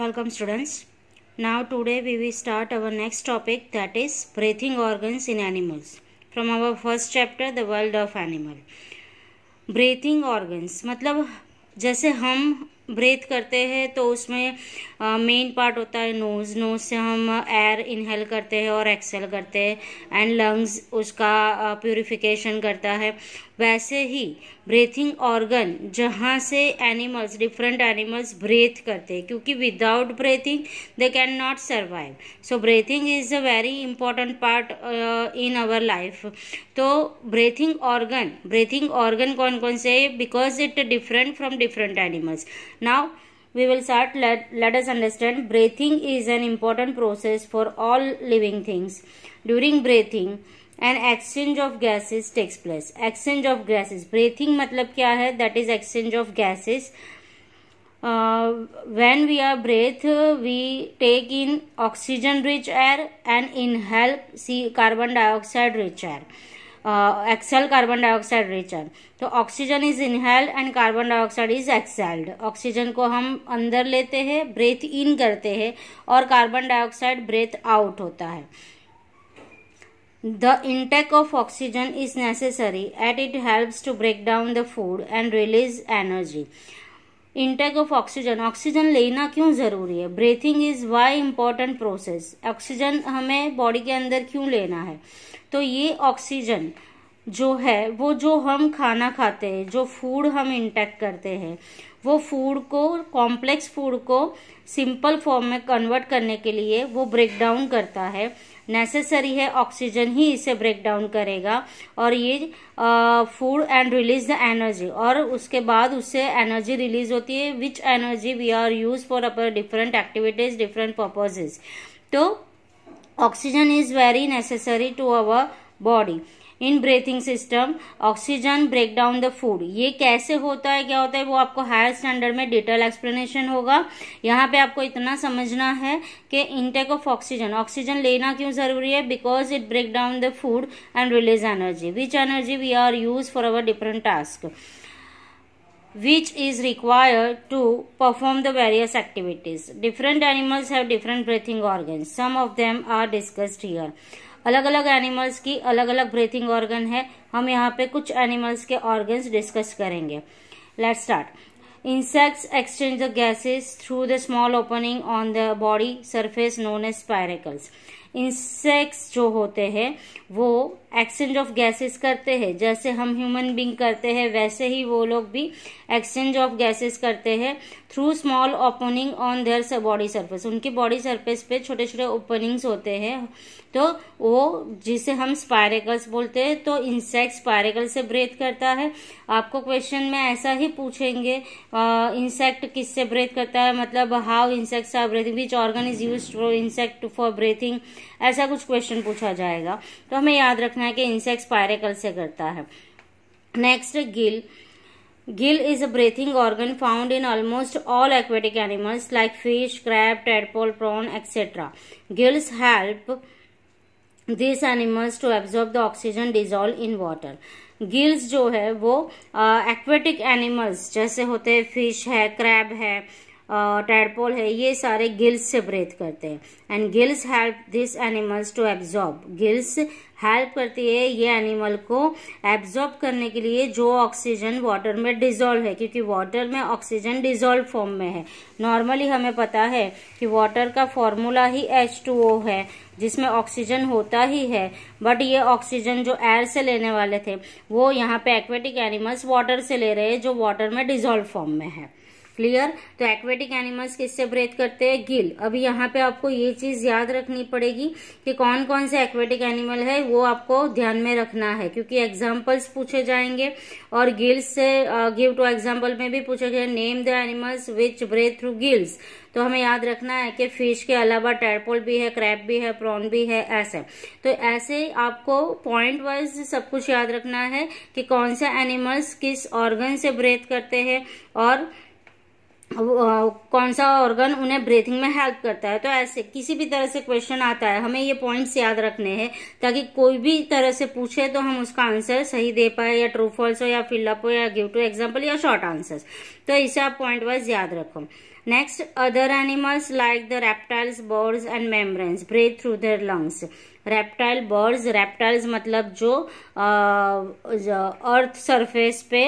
Welcome students. Now today we will start our next topic that is breathing organs in animals. From our first chapter the world of animal. Breathing organs matlab jaise hum breathe करते हैं तो उसमें main part होता है nose nose से हम air inhale करते हैं और एक्सेल करते हैं एंड लंग्स उसका प्योरीफिकेशन करता है वैसे ही ब्रीथिंग ऑर्गन जहाँ से एनिमल्स डिफरेंट एनिमल्स ब्रीथ करते हैं क्योंकि without breathing they can not survive so breathing is a very important part in our life तो ब्रीथिंग ऑर्गन ब्रीथिंग ऑर्गन कौन कौन से because it different from different animals now we will start let, let us understand breathing is an important process for all living things during breathing and exchange of gases takes place exchange of gases breathing मतलब क्या है that is exchange of gases when we are breathe we take in oxygen rich air and in help see carbon dioxide rich air exhale carbon dioxide rich air तो oxygen is inhaled and carbon dioxide is exhaled oxygen को हम अंदर लेते हैं breath in करते हैं और carbon dioxide breath out होता है The intake of oxygen is necessary as it helps to break down the food and release energy. Intake of oxygen, oxygen लेना क्यों ज़रूरी है Breathing is why important process. Oxygen हमें body के अंदर क्यों लेना है तो ये oxygen जो है वो जो हम खाना खाते हैं जो फूड हम इंटेक करते हैं वो फूड को कॉम्प्लेक्स फूड को सिंपल फॉर्म में कन्वर्ट करने के लिए वो ब्रेक डाउन करता है नेसेसरी है ऑक्सीजन ही इसे ब्रेक डाउन करेगा और ये food and release the energy और उसके बाद उससे एनर्जी रिलीज होती है which energy we are use for upper different activities different purposes तो oxygen is very necessary to our body in breathing system oxygen break down the food ये कैसे होता है क्या होता है वो आपको हायर स्टैंडर्ड में डिटेल एक्सप्लेनेशन होगा यहाँ पे आपको इतना समझना है कि इनटेक ऑफ ऑक्सीजन ऑक्सीजन लेना क्यों जरूरी है because it break down the food and release energy which energy we are use for our different task which is required to perform the various activities. Different animals have different breathing organs. Some of them are discussed here. अलग अलग animals की अलग अलग breathing organ है हम यहाँ पे कुछ एनिमल्स के ऑर्गन डिस्कस करेंगे let start insects exchange the gases through the small opening on the body surface known as spiracles insects जो होते हैं वो एक्सचेंज ऑफ गैसेस करते हैं जैसे हम ह्यूमन बींग करते हैं वैसे ही वो लोग भी एक्सचेंज ऑफ गैसेस करते हैं through small opening on their body surface उनकी बॉडी सरफेस पे छोटे छोटे ओपनिंग्स होते हैं तो वो जिसे हम स्पायरेकल्स बोलते हैं तो इंसेक्ट स्पायरेकल से ब्रेथ करता है आपको क्वेश्चन में ऐसा ही पूछेंगे इंसेक्ट किससे ब्रेथ करता है मतलब how insects are breathing which organ is use for insect for breathing ऐसा कुछ क्वेश्चन पूछा जाएगा तो हमें याद रखना है कि इंसेक्ट स्पायरेकल से करता है next gill Gill is a breathing organ found in almost all aquatic animals like fish, crab, tadpole, prawn, etc. Gills help these animals to absorb the oxygen dissolved in water. Gills जो है वो aquatic animals जैसे होते हैं fish है crab है tadpole है ये सारे गिल्स से ब्रेथ करते हैं and gills help this animals to absorb gills help करती है ये एनिमल को एब्जॉर्ब करने के लिए जो ऑक्सीजन वाटर में डिजोल्व है क्योंकि वाटर में ऑक्सीजन डिजोल्व फॉर्म में है नॉर्मली हमें पता है कि वाटर का फॉर्मूला ही ओ है जिसमें ऑक्सीजन होता ही है बट ये ऑक्सीजन जो एयर से लेने वाले थे वो यहाँ पे एक्वेटिक एनिमल्स वाटर से ले रहे हैं जो वाटर में डिजोल्व फॉर्म में है क्लियर तो एक्वेटिक एनिमल्स किससे ब्रेथ करते हैं गिल अभी यहाँ पे आपको ये चीज याद रखनी पड़ेगी कि कौन कौन से एक्वेटिक एनिमल है वो आपको ध्यान में रखना है क्योंकि एग्जाम्पल्स पूछे जाएंगे और गिल्स से गिव टू एग्जाम्पल में भी पूछे गए name the animals which breathe through gills तो हमें याद रखना है कि फिश के अलावा टेरपोल भी है क्रैप भी है प्रॉन भी है ऐसे तो ऐसे आपको पॉइंट वाइज सब कुछ याद रखना है कि कौन से एनिमल्स किस ऑर्गन से ब्रेथ करते हैं और कौन सा ऑर्गन उन्हें ब्रीथिंग में हेल्प करता है तो ऐसे किसी भी तरह से क्वेश्चन आता है हमें ये पॉइंट्स याद रखने हैं ताकि कोई भी तरह से पूछे तो हम उसका आंसर सही दे पाए या ट्रू फॉल्स हो या फिलअप हो या गिव टू एग्जाम्पल या शॉर्ट आंसर्स तो इसे आप पॉइंट वाइज याद रखो Next, other animals like the reptiles, birds and membranes breathe through their lungs. Reptile birds reptiles मतलब जो अर्थ सरफेस पे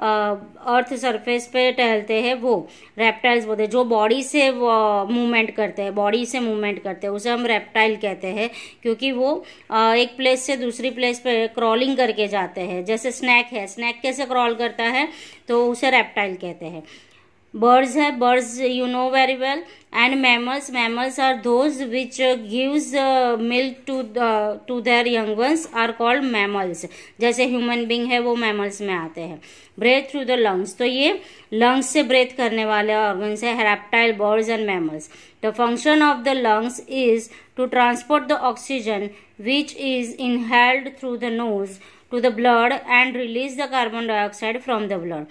अर्थ सरफेस पे टहलते हैं वो रेप्टाइल्स बोलते हैं जो बॉडी से मूवमेंट करते हैं बॉडी से मूवमेंट करते हैं उसे हम रेप्टाइल कहते हैं क्योंकि वो एक प्लेस से दूसरी प्लेस पे क्रॉलिंग करके जाते हैं जैसे स्नैक है स्नैक कैसे क्रॉल करता है तो उसे रेप्टाइल कहते हैं birds hai birds you know very well and mammals mammals are those which gives milk to uh, to their young ones are called mammals जैसे ह्यूमन बींग है वो मैमल्स में आते हैं ब्रेथ थ्रू द लंग्स तो ये lungs से breath करने वाले ऑर्गन्स है reptile birds and mammals the function of the lungs is to transport the oxygen which is inhaled through the nose to the blood and release the carbon dioxide from the blood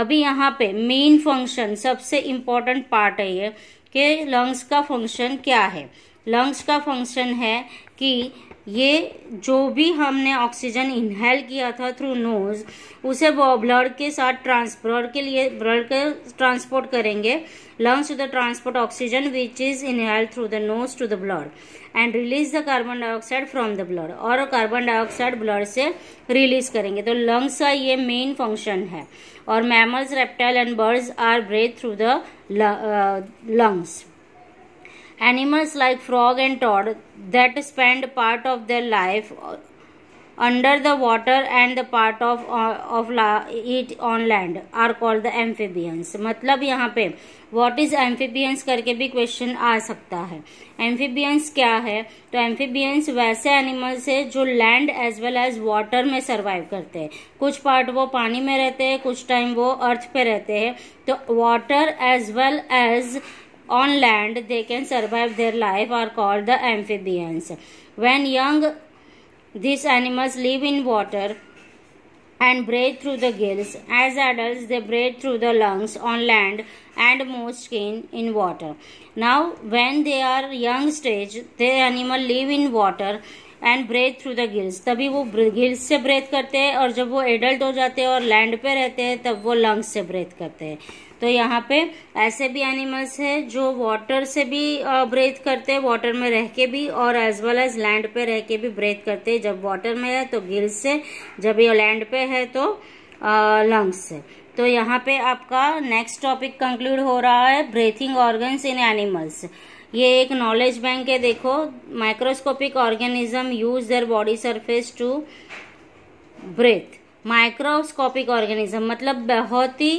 अभी यहाँ पे main function सबसे important part है ये कि lungs का function क्या है लंग्स का फंक्शन है कि ये जो भी हमने ऑक्सीजन इनहेल किया था थ्रू नोज उसे ब्लड के साथ ट्रांसफर के लिए ब्लड के ट्रांसपोर्ट करेंगे lungs to the transport oxygen which is inhale through the nose to the blood and release the carbon dioxide from the blood और कार्बन डाइऑक्साइड ब्लड से release करेंगे तो लंग्स का ये मेन फंक्शन है और mammals reptile and birds are breathe through the lungs animals like frog and toad that spend part of their life under the water and the part of of it on land are called the amphibians मतलब यहाँ पे what is amphibians करके भी question आ सकता है amphibians क्या है तो amphibians वैसे animals है जो land as well as water में survive करते हैं कुछ part वो पानी में रहते हैं कुछ time वो अर्थ पे रहते हैं तो water as well as on land they can survive their life are called the amphibians when young These animals live in water and breathe through the gills. As adults, they breathe through the lungs on land and move skin in water. Now, when they are young stage, the animal live in water and breathe through the gills तभी वो gills से breathe करते हैं और जब वो adult हो जाते हैं और लैंड पे रहते हैं तब वो लंग्स से ब्रेथ करते हैं तो यहाँ पे ऐसे भी एनिमल्स है जो वाटर से भी ब्रेथ करते हैं वाटर में रह के भी और एज वेल एज लैंड पे रह के भी ब्रेथ करते हैं जब वाटर में है तो गिल्स से जब ये लैंड पे है तो लंग्स से तो यहाँ पे आपका नेक्स्ट टॉपिक कंक्लूड हो रहा है ब्रीथिंग ऑर्गन्स इन एनिमल्स ये एक नॉलेज बैंक है देखो microscopic organism use their body surface to breathe microscopic organism मतलब बहुत ही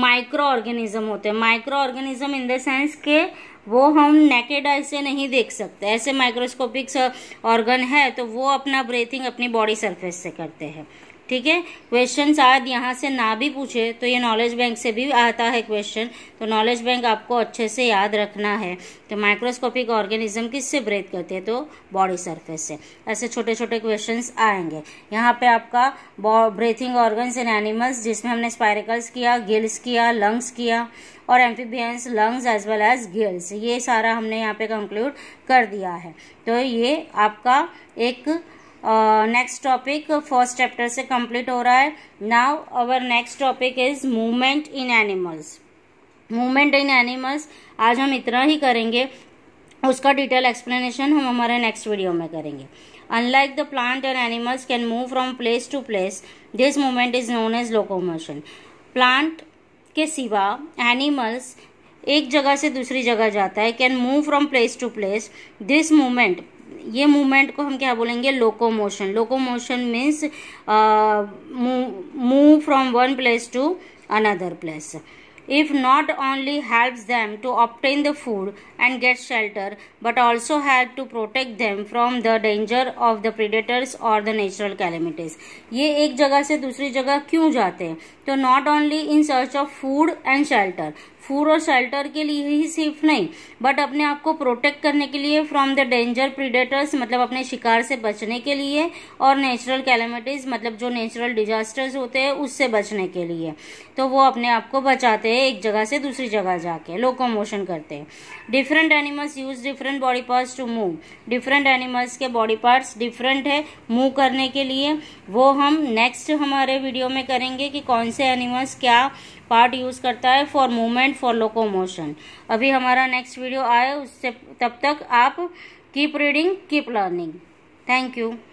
माइक्रो ऑर्गेनिज्म होते हैं micro organism in the sense के वो हम नेकेड आई से नहीं देख सकते ऐसे माइक्रोस्कोपिक ऑर्गन है तो वो अपना ब्रीथिंग अपनी बॉडी सरफेस से करते हैं ठीक है क्वेश्चन शायद यहाँ से ना भी पूछे तो ये नॉलेज बैंक से भी आता है क्वेश्चन तो नॉलेज बैंक आपको अच्छे से याद रखना है तो माइक्रोस्कोपिक ऑर्गेनिज्म किससे ब्रेथ करते हैं तो बॉडी सरफेस से ऐसे छोटे छोटे क्वेश्चन आएंगे यहाँ पे आपका ब्रीथिंग ऑर्गन्स इन एनिमल्स जिसमें हमने स्पायरिकल्स किया गिल्स किया लंग्स किया और amphibians lungs as well as gills ये सारा हमने यहाँ पे कंक्लूड कर दिया है तो ये आपका एक नेक्स्ट टॉपिक फर्स्ट चैप्टर से कंप्लीट हो रहा है now our next topic is movement in animals movement in animals आज हम इतना ही करेंगे उसका डिटेल एक्सप्लेनेशन हम हमारे नेक्स्ट वीडियो में करेंगे unlike the plant and animals can move from place to place this movement is known as locomotion plant के सिवा एनिमल्स एक जगह से दूसरी जगह जाता है can move from place to place this movement ये मूवमेंट को हम क्या बोलेंगे loco motion loco motion means move from one place to another place if not only help them to obtain the food and get shelter but also help to protect them from the danger of the predators और the natural calamities ये एक जगह से दूसरी जगह क्यों जाते हैं तो not only in search of food and shelter food और शेल्टर के लिए ही सिर्फ नहीं बट अपने आप को प्रोटेक्ट करने के लिए फ्रॉम द डेंजर प्रीडेटर्स मतलब अपने शिकार से बचने के लिए और नेचुरल कैलमिटीज मतलब जो नेचुरल डिजास्टर्स होते हैं उससे बचने के लिए तो वो अपने आप को बचाते हैं एक जगह से दूसरी जगह जाके लोकोमोशन करते हैं different animals use different body parts to move different animals के बॉडी पार्ट्स डिफरेंट है मूव करने के लिए वो हम नेक्स्ट हमारे वीडियो में करेंगे कि कौन से एनिमल्स क्या पार्ट यूज़ करता है फॉर मूवमेंट फॉर लोकोमोशन अभी हमारा नेक्स्ट वीडियो आए उससे तब तक आप keep reading keep learning thank you